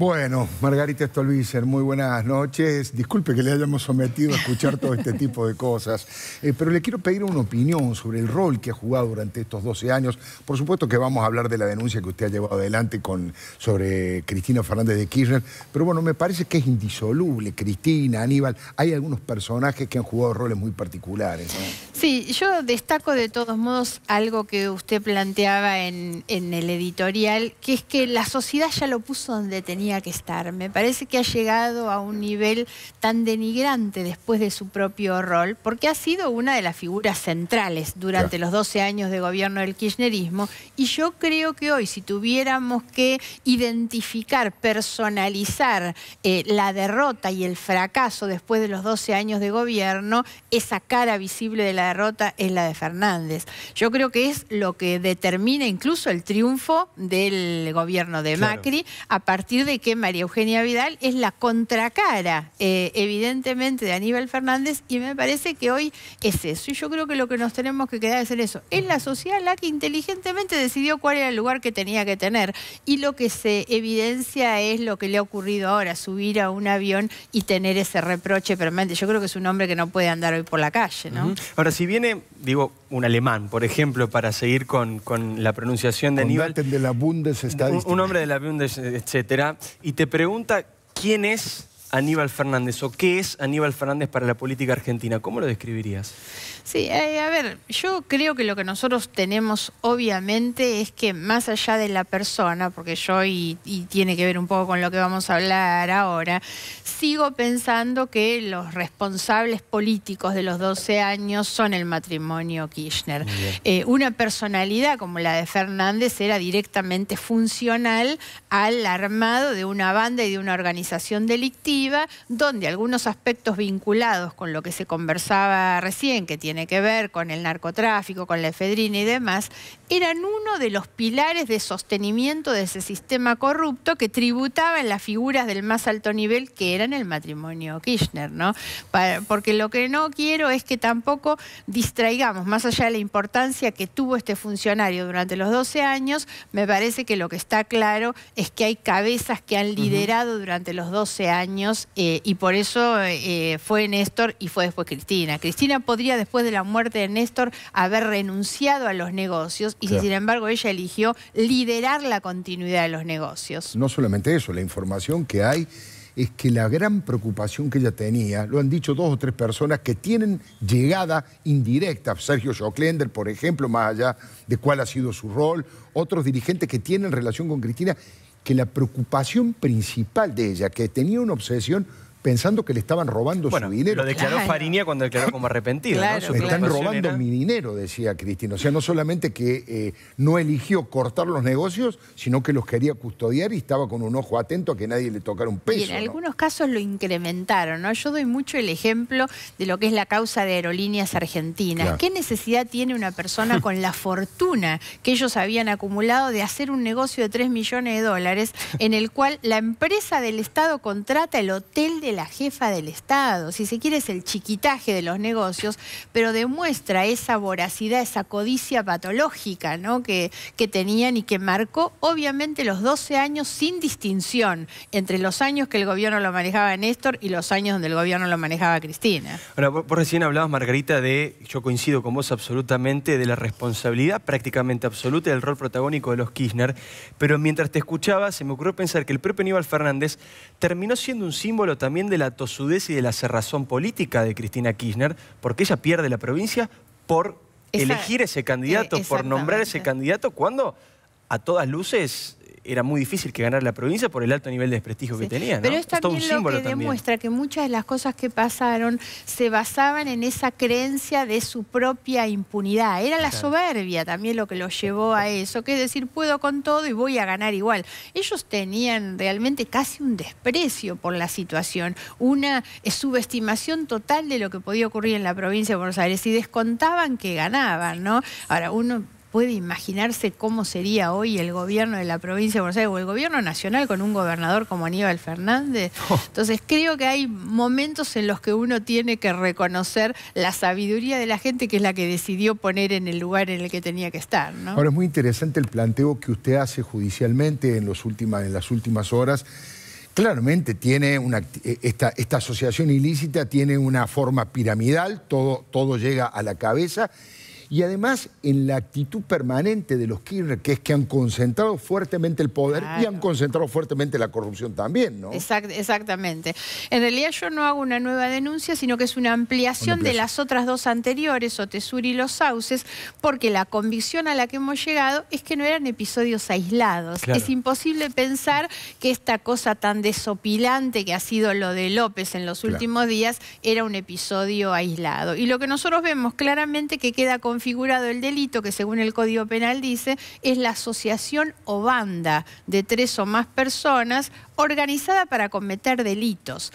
Bueno, Margarita Stolbizer, muy buenas noches. Disculpe que le hayamos sometido a escuchar todo este tipo de cosas, eh, pero le quiero pedir una opinión sobre el rol que ha jugado durante estos 12 años. Por supuesto que vamos a hablar de la denuncia que usted ha llevado adelante con, sobre Cristina Fernández de Kirchner, pero bueno, me parece que es indisoluble. Cristina, Aníbal, hay algunos personajes que han jugado roles muy particulares. Sí, yo destaco de todos modos algo que usted planteaba en, en el editorial, que es que la sociedad ya lo puso donde tenía que estar. Me parece que ha llegado a un nivel tan denigrante después de su propio rol, porque ha sido una de las figuras centrales durante los 12 años de gobierno del kirchnerismo. Y yo creo que hoy, si tuviéramos que identificar, personalizar eh, la derrota y el fracaso después de los 12 años de gobierno, esa cara visible de la derrota es la de Fernández. Yo creo que es lo que determina incluso el triunfo del gobierno de Macri a partir de que María Eugenia Vidal es la contracara, eh, evidentemente, de Aníbal Fernández y me parece que hoy es eso. Y yo creo que lo que nos tenemos que quedar es en eso. Es la sociedad la que inteligentemente decidió cuál era el lugar que tenía que tener. Y lo que se evidencia es lo que le ha ocurrido ahora, subir a un avión y tener ese reproche permanente. Yo creo que es un hombre que no puede andar hoy por la calle, ¿no? Ahora, si viene, digo, un alemán, por ejemplo, para seguir con, la pronunciación de Aníbal. de la un, un hombre de la Bundes, etcétera y te pregunta quién es Aníbal Fernández o qué es Aníbal Fernández para la política argentina. ¿Cómo lo describirías? Sí, eh, a ver, yo creo que lo que nosotros tenemos obviamente es que más allá de la persona, porque yo y, tiene que ver un poco con lo que vamos a hablar ahora, sigo pensando que los responsables políticos de los 12 años son el matrimonio Kirchner. Eh, una personalidad como la de Fernández era directamente funcional al armado de una banda y de una organización delictiva donde algunos aspectos vinculados con lo que se conversaba recién, que tiene que ver con el narcotráfico, con la efedrina y demás, eran uno de los pilares de sostenimiento de ese sistema corrupto que tributaba en las figuras del más alto nivel que eran el matrimonio Kirchner, ¿no? porque lo que no quiero es que tampoco distraigamos, más allá de la importancia que tuvo este funcionario durante los 12 años, me parece que lo que está claro es que hay cabezas que han liderado durante los 12 años eh, y por eso eh, fue Néstor y fue después Cristina. Cristina podría después de la muerte de Néstor haber renunciado a los negocios y sin embargo ella eligió liderar la continuidad de los negocios. No solamente eso, la información que hay es que la gran preocupación que ella tenía, lo han dicho dos o tres personas que tienen llegada indirecta, Sergio Schocklender, por ejemplo, más allá de cuál ha sido su rol, otros dirigentes que tienen relación con Cristina, que la preocupación principal de ella, que tenía una obsesión pensando que le estaban robando su dinero. Lo declaró farinía cuando declaró como arrepentido. Me están robando mi dinero, decía Cristina. O sea, no solamente que eh, no eligió cortar los negocios, sino que los quería custodiar y estaba con un ojo atento a que nadie le tocara un peso. en algunos casos lo incrementaron, ¿no? Yo doy mucho el ejemplo de lo que es la causa de aerolíneas argentinas. ¿Qué necesidad tiene una persona con la fortuna que ellos habían acumulado de hacer un negocio de 3 millones de dólares en el cual la empresa del Estado contrata el hotel de la jefa del Estado, si se quiere es el chiquitaje de los negocios, pero demuestra esa voracidad, esa codicia patológica ¿no? que, que tenían y que marcó obviamente los 12 años sin distinción entre los años que el gobierno lo manejaba Néstor y los años donde el gobierno lo manejaba Cristina. Ahora, vos recién hablabas, Margarita, de, yo coincido con vos absolutamente, de la responsabilidad prácticamente absoluta del rol protagónico de los Kirchner, pero mientras te escuchaba se me ocurrió pensar que el propio Aníbal Fernández terminó siendo un símbolo también de la tosudez y de la cerrazón política de Cristina Kirchner, porque ella pierde la provincia por elegir ese candidato, e- por nombrar ese candidato, cuando a todas luces era muy difícil que ganara la provincia por el alto nivel de desprestigio que tenía. Pero es también lo que demuestra que muchas de las cosas que pasaron se basaban en esa creencia de su propia impunidad. Era la soberbia también lo que los llevó a eso, que es decir, puedo con todo y voy a ganar igual. Ellos tenían realmente casi un desprecio por la situación, una subestimación total de lo que podía ocurrir en la provincia de Buenos Aires y descontaban que ganaban, ¿no? Ahora, uno puede imaginarse cómo sería hoy el gobierno de la provincia de Buenos Aires o el gobierno nacional con un gobernador como Aníbal Fernández. Oh. Entonces creo que hay momentos en los que uno tiene que reconocer la sabiduría de la gente que es la que decidió poner en el lugar en el que tenía que estar. Ahora es muy interesante el planteo que usted hace judicialmente en, los en las últimas horas claramente tiene una, eh, esta, asociación ilícita tiene una forma piramidal, todo, todo llega a la cabeza y además en la actitud permanente de los Kirchner, que es que han concentrado fuertemente el poder y han concentrado fuertemente la corrupción también, ¿no? exactamente. En realidad yo no hago una nueva denuncia, sino que es una ampliación, de las otras dos anteriores, Otesur y Los Sauces, porque la convicción a la que hemos llegado es que no eran episodios aislados. Es imposible pensar que esta cosa tan desopilante que ha sido lo de López en los últimos días era un episodio aislado. Y lo que nosotros vemos claramente que queda con figurado el delito, que según el Código Penal dice, es la asociación o banda de tres o más personas organizada para cometer delitos.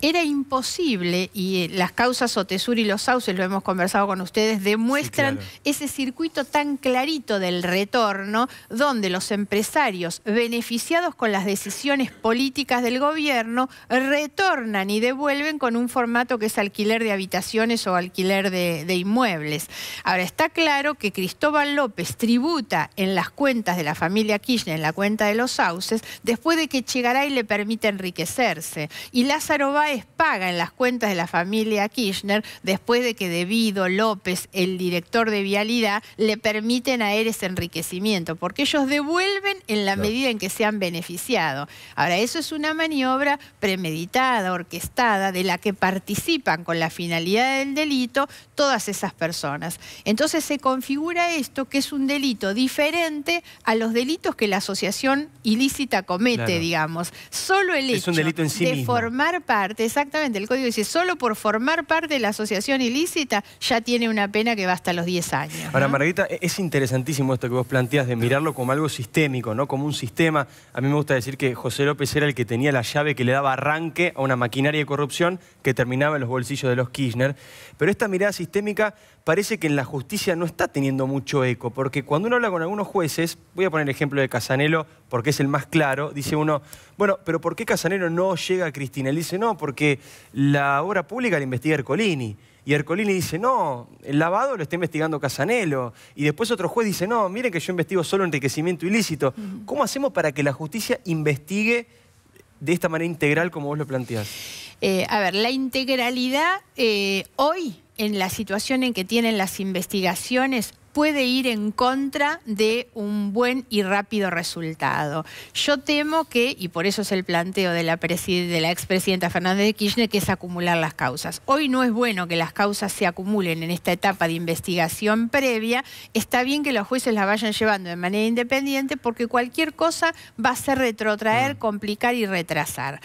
Era imposible, y eh, las causas Otesur y los Sauces, lo hemos conversado con ustedes, demuestran ese circuito tan clarito del retorno, donde los empresarios beneficiados con las decisiones políticas del gobierno retornan y devuelven con un formato que es alquiler de habitaciones o alquiler de inmuebles. Ahora, está claro que Cristóbal López tributa en las cuentas de la familia Kirchner, en la cuenta de los sauces, después de que Chegaray le permite enriquecerse. Y Lázaro Báez paga en las cuentas de la familia Kirchner después de que Debido, López, el director de Vialidad, le permiten a él ese enriquecimiento, porque ellos devuelven en la medida en que se han beneficiado. Ahora, eso es una maniobra premeditada, orquestada, de la que participan con la finalidad del delito todas esas personas. Entonces, entonces se configura esto que es un delito diferente a los delitos que la asociación ilícita comete, digamos. Solo el hecho de formar parte, exactamente, el código dice, solo por formar parte de la asociación ilícita ya tiene una pena que va hasta los 10 años. Ahora, Margarita, e-, es interesantísimo esto que vos planteas de mirarlo como algo sistémico, ¿no? Como un sistema. A mí me gusta decir que José López era el que tenía la llave que le daba arranque a una maquinaria de corrupción que terminaba en los bolsillos de los Kirchner. Pero esta mirada sistémica parece que en la justicia no está teniendo mucho eco, porque cuando uno habla con algunos jueces, voy a poner el ejemplo de Casanelo, porque es el más claro, dice uno, bueno, pero ¿por qué Casanelo no llega a Cristina? Él dice, no, porque la obra pública la investiga Ercolini. Y Ercolini dice, no, el lavado lo está investigando Casanelo. Y después otro juez dice, no, miren que yo investigo solo enriquecimiento ilícito. ¿Cómo hacemos para que la justicia investigue de esta manera integral como vos lo planteás? Eh, a ver, la integralidad eh, hoy en la situación en que tienen las investigaciones puede ir en contra de un buen y rápido resultado. Yo temo que, y por eso es el planteo de la, expresidenta Fernández de Kirchner, que es acumular las causas. Hoy no es bueno que las causas se acumulen en esta etapa de investigación previa. Está bien que los jueces las vayan llevando de manera independiente porque cualquier cosa va a ser retrotraer, mm. complicar y retrasar.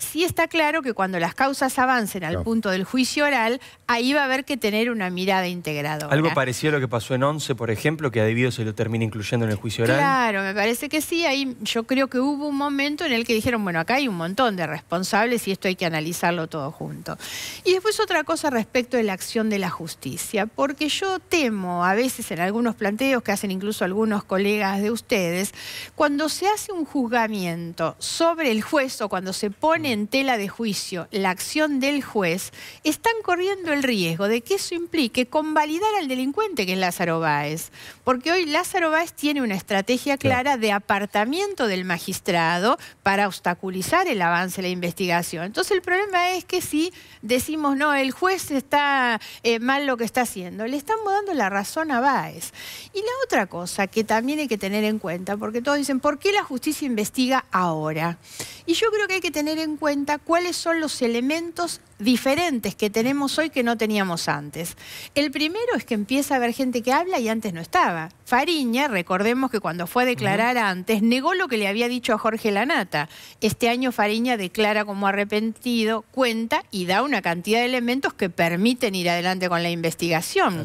Sí está claro que cuando las causas avancen al punto del juicio oral, ahí va a haber que tener una mirada integradora. Algo parecido a lo que pasó en Once por ejemplo, que a debido se lo termina incluyendo en el juicio oral. Claro, me parece que sí. Ahí yo creo que hubo un momento en el que dijeron, bueno, acá hay un montón de responsables y esto hay que analizarlo todo junto. Y después otra cosa respecto de la acción de la justicia, porque yo temo a veces en algunos planteos que hacen incluso algunos colegas de ustedes, cuando se hace un juzgamiento sobre el juez o cuando se pone en tela de juicio la acción del juez, están corriendo el riesgo de que eso implique convalidar al delincuente que es Lázaro Báez. Porque hoy Lázaro Báez tiene una estrategia clara de apartamiento del magistrado para obstaculizar el avance de la investigación. Entonces el problema es que si decimos, no, el juez está eh, mal lo que está haciendo, le estamos dando la razón a Báez. Y la otra cosa que también hay que tener en cuenta, porque todos dicen, ¿por qué la justicia investiga ahora? Y yo creo que hay que tener en cuenta cuáles son los elementos diferentes que tenemos hoy que no teníamos antes. El primero es que empieza a haber gente que habla y antes no estaba. Fariña, recordemos que cuando fue a declarar antes, negó lo que le había dicho a Jorge Lanata. Este año Fariña declara como arrepentido, cuenta y da una cantidad de elementos que permiten ir adelante con la investigación.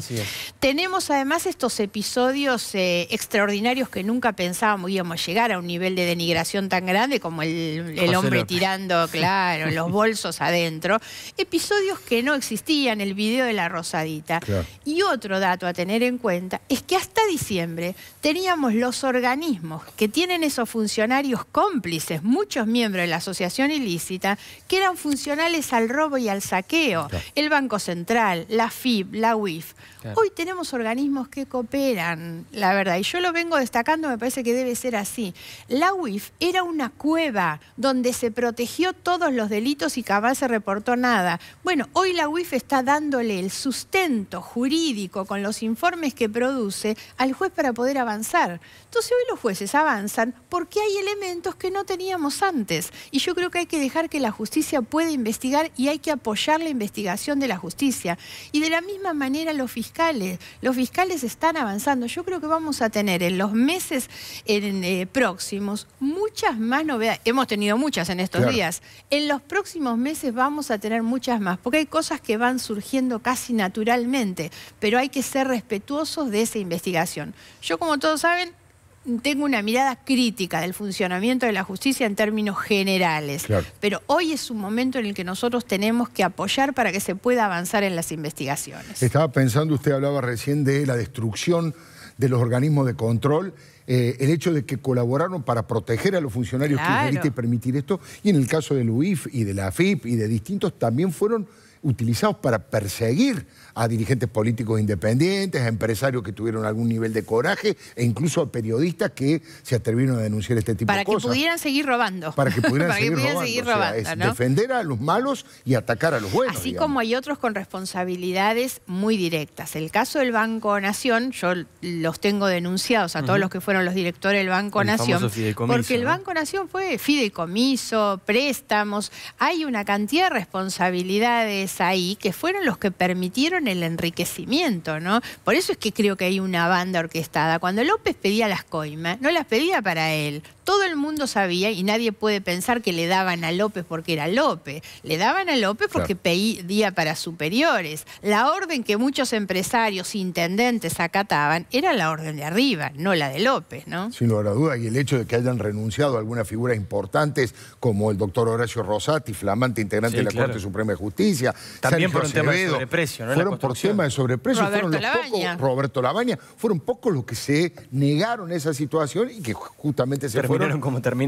Tenemos además estos episodios eh, extraordinarios que nunca pensábamos íbamos a llegar a un nivel de denigración tan grande como el, hombre tirando, claro, los bolsos adentro episodios que no existían, el video de la Rosadita. Y otro dato a tener en cuenta es que hasta diciembre teníamos los organismos que tienen esos funcionarios cómplices, muchos miembros de la asociación ilícita, que eran funcionales al robo y al saqueo. El Banco Central, la FIB, la UIF. Hoy tenemos organismos que cooperan, la verdad, y yo lo vengo destacando, me parece que debe ser así. La UIF era una cueva donde se protegió todos los delitos y cabal se reportó nada. Bueno, hoy la UIF está dándole el sustento jurídico con los informes que produce al juez para poder avanzar. Entonces hoy los jueces avanzan porque hay elementos que no teníamos antes. Y yo creo que hay que dejar que la justicia pueda investigar y hay que apoyar la investigación de la justicia. Y de la misma manera los fiscales los fiscales están avanzando. Yo creo que vamos a tener en los meses eh, próximos muchas más novedades. Hemos tenido muchas en estos días. En los próximos meses vamos a tener muchas más, porque hay cosas que van surgiendo casi naturalmente, pero hay que ser respetuosos de esa investigación. Yo, como todos saben, tengo una mirada crítica del funcionamiento de la justicia en términos generales. Pero hoy es un momento en el que nosotros tenemos que apoyar para que se pueda avanzar en las investigaciones. Estaba pensando, usted hablaba recién de la destrucción de los organismos de control, eh, el hecho de que colaboraron para proteger a los funcionarios que y permitir esto, y en el caso del UIF y de la AFIP y de distintos, también fueron utilizados para perseguir a dirigentes políticos independientes, a empresarios que tuvieron algún nivel de coraje e incluso a periodistas que se atrevieron a denunciar este tipo de cosas. Para que pudieran seguir robando. Para que pudieran, seguir, robando. defender a los malos y atacar a los buenos. Así como hay otros con responsabilidades muy directas. El caso del Banco Nación, yo los tengo denunciados a todos los que fueron los directores del Banco Nación. Porque el Banco Nación fue fideicomiso, préstamos. Hay una cantidad de responsabilidades ahí que fueron los que permitieron el enriquecimiento, ¿no? Por eso es que creo que hay una banda orquestada. Cuando López pedía las coimas, no las pedía para él, todo el mundo sabía y nadie puede pensar que le daban a López porque era López. Le daban a López porque pedía para superiores. La orden que muchos empresarios, intendentes acataban era la orden de arriba, no la de López, ¿no? Sin lugar a duda, y el hecho de que hayan renunciado algunas figuras importantes como el doctor Horacio Rosati, flamante integrante de la Corte Suprema de Justicia. También por un tema de sobreprecio, ¿no? Fueron por tema de sobreprecio. Roberto fueron Roberto Labaña. Fueron pocos los que se negaron a esa situación y que justamente se fueron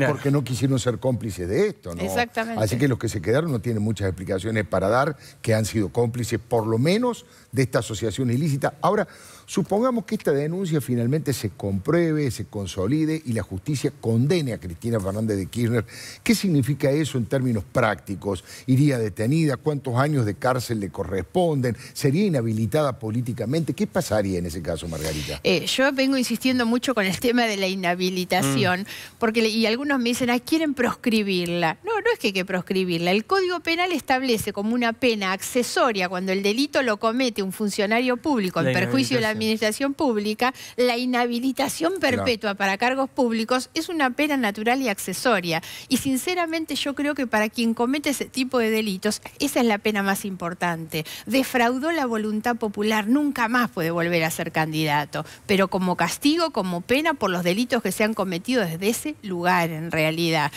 porque no quisieron ser cómplices de esto, ¿no? Exactamente. Así que los que se quedaron no tienen muchas explicaciones para dar que han sido cómplices, por lo menos, de esta asociación ilícita. Ahora, supongamos que esta denuncia finalmente se compruebe, se consolide y la justicia condene a Cristina Fernández de Kirchner. ¿Qué significa eso en términos prácticos? ¿Iría detenida? ¿Cuántos años de cárcel le corresponden? ¿Sería inhabilitada políticamente? ¿Qué pasaría en ese caso, Margarita? Eh, yo vengo insistiendo mucho con el tema de la inhabilitación. Mm y algunos me dicen, ah, quieren proscribirla. No, no es que hay que proscribirla. El Código Penal establece como una pena accesoria cuando el delito lo comete un funcionario público en perjuicio de la administración pública, la inhabilitación perpetua para cargos públicos es una pena natural y accesoria. Y sinceramente yo creo que para quien comete ese tipo de delitos, esa es la pena más importante. Defraudó la voluntad popular, nunca más puede volver a ser candidato. Pero como castigo, como pena por los delitos que se han cometido desde ese lugar en realidad.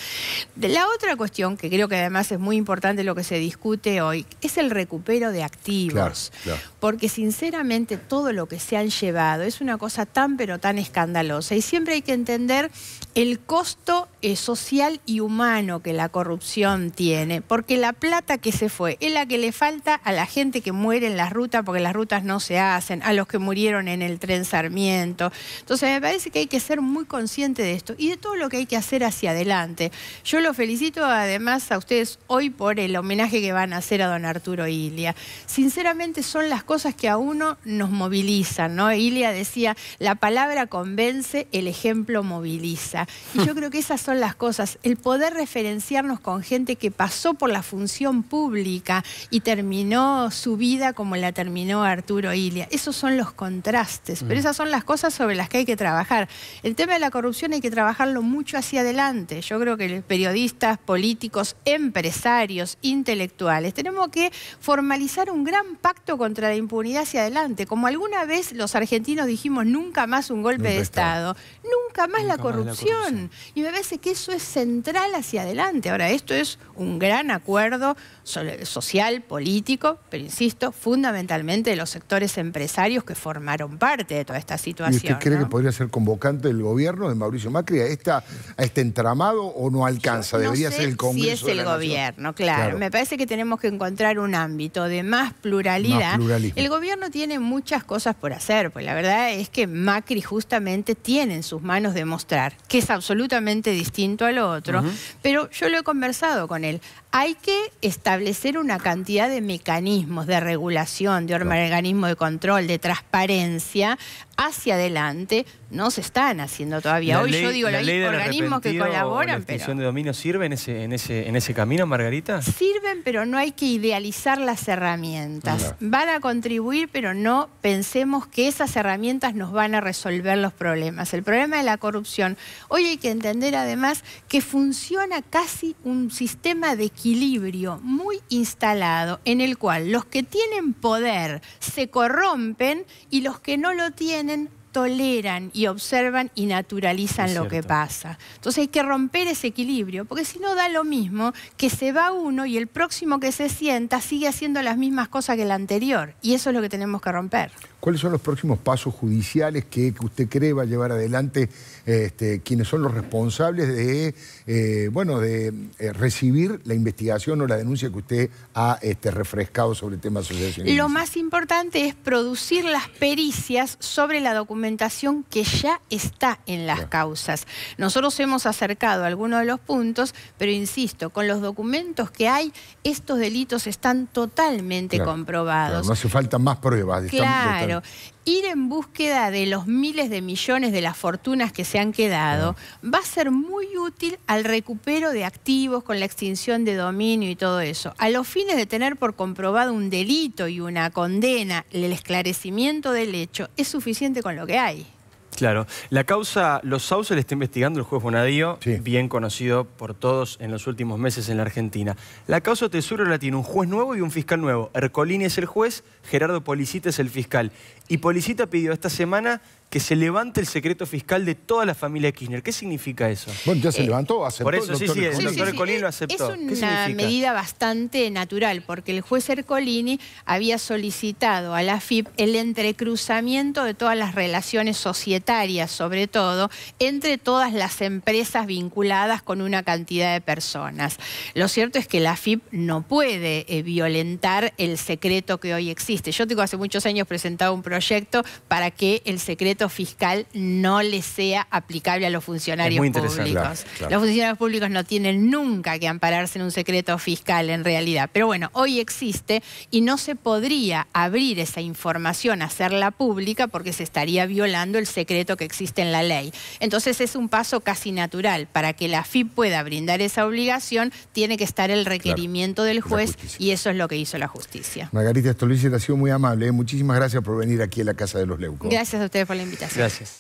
La otra cuestión, que creo que además es muy importante lo que se discute hoy, es el recupero de activos. Porque sinceramente todo lo que se han llevado es una cosa tan pero tan escandalosa y siempre hay que entender el costo eh, social y humano que la corrupción tiene, porque la plata que se fue es la que le falta a la gente que muere en las rutas, porque las rutas no se hacen, a los que murieron en el tren Sarmiento. Entonces me parece que hay que ser muy consciente de esto y de todo lo lo que hay que hacer hacia adelante. Yo lo felicito además a ustedes hoy por el homenaje que van a hacer a don Arturo Ilia. Sinceramente son las cosas que a uno nos movilizan, ¿no? Ilia decía, la palabra convence, el ejemplo moviliza. Y yo creo que esas son las cosas, el poder referenciarnos con gente que pasó por la función pública y terminó su vida como la terminó Arturo Ilia. Esos son los contrastes, pero mm. esas son las cosas sobre las que hay que trabajar. El tema de la corrupción hay que trabajarlo mucho hacia adelante. Yo creo que los periodistas, políticos, empresarios, intelectuales, tenemos que formalizar un gran pacto contra la impunidad hacia adelante. Como alguna vez los argentinos dijimos, nunca más un golpe de Estado, nunca, más, la corrupción. Y me parece que eso es central hacia adelante. Ahora, esto es un gran acuerdo social, político, pero insisto, fundamentalmente de los sectores empresarios que formaron parte de toda esta situación. ¿Y usted cree que podría ser convocante del gobierno de Mauricio Macri a esta a, este entramado o no alcanza? Debería ser el Congreso. Si es el gobierno, claro. Me parece que tenemos que encontrar un ámbito de más pluralidad. el gobierno tiene muchas cosas por hacer, pues la verdad es que Macri justamente tiene en sus manos demostrar que es absolutamente distinto al otro, pero yo lo he conversado con él. Hay que establecer una cantidad de mecanismos de regulación, de organismo de control, de transparencia hacia adelante no se están haciendo todavía. Hoy yo digo, la organismos que colaboran. ¿La extinción de dominio sirve en ese, en, ese, en ese camino, Margarita? Sirven, pero no hay que idealizar las herramientas. Van a contribuir, pero no pensemos que esas herramientas nos van a resolver los problemas. El problema de la corrupción. Hoy hay que entender además que funciona casi un sistema de equilibrio muy instalado en el cual los que tienen poder se corrompen y los que no lo tienen toleran y observan y naturalizan lo que pasa. Entonces hay que romper ese equilibrio, porque si no da lo mismo que se va uno y el próximo que se sienta sigue haciendo las mismas cosas que el anterior. Y eso es lo que tenemos que romper. ¿Cuáles son los próximos pasos judiciales que, usted cree va a llevar adelante este, quienes son los responsables de, eh, bueno, de eh, recibir la investigación o la denuncia que usted ha este, refrescado sobre temas tema Lo más importante es producir las pericias sobre la documentación que ya está en las causas. Nosotros hemos acercado algunos de los puntos, pero insisto, con los documentos que hay, estos delitos están totalmente comprobados. no hace falta más pruebas. están Ir en búsqueda de los miles de millones de las fortunas que se han quedado va a ser muy útil al recupero de activos con la extinción de dominio y todo eso. A los fines de tener por comprobado un delito y una condena, el esclarecimiento del hecho, es suficiente con lo que hay. Claro. La causa Los Sauces le está investigando el juez Bonadío, bien conocido por todos en los últimos meses en la Argentina. La causa Tesoro la tiene un juez nuevo y un fiscal nuevo. Ercolini es el juez, Gerardo Policita es el fiscal. Y Policita pidió esta semana que se levante el secreto fiscal de toda la familia Kirchner. ¿Qué significa eso? Bueno, ya se eh, levantó, aceptó. Por eso, el sí, sí, el doctor lo aceptó. Es una medida bastante natural, porque el juez Ercolini había solicitado a la FIP el entrecruzamiento de todas las relaciones societarias, sobre todo, entre todas las empresas vinculadas con una cantidad de personas. Lo cierto es que la FIP no puede eh, violentar el secreto que hoy existe. Yo tengo hace muchos años presentado un proyecto para que el secreto fiscal no le sea aplicable a los funcionarios públicos. Los funcionarios públicos no tienen nunca que ampararse en un secreto fiscal en realidad. Pero bueno, hoy existe y no se podría abrir esa información, hacerla pública, porque se estaría violando el secreto que existe en la ley. Entonces es un paso casi natural. Para que la FIP pueda brindar esa obligación, tiene que estar el requerimiento del juez y eso es lo que hizo la justicia. Margarita te ha sido muy amable. ¿eh? Muchísimas gracias por venir aquí a la Casa de los Leucos. Gracias a ustedes por la invitación. Gracias.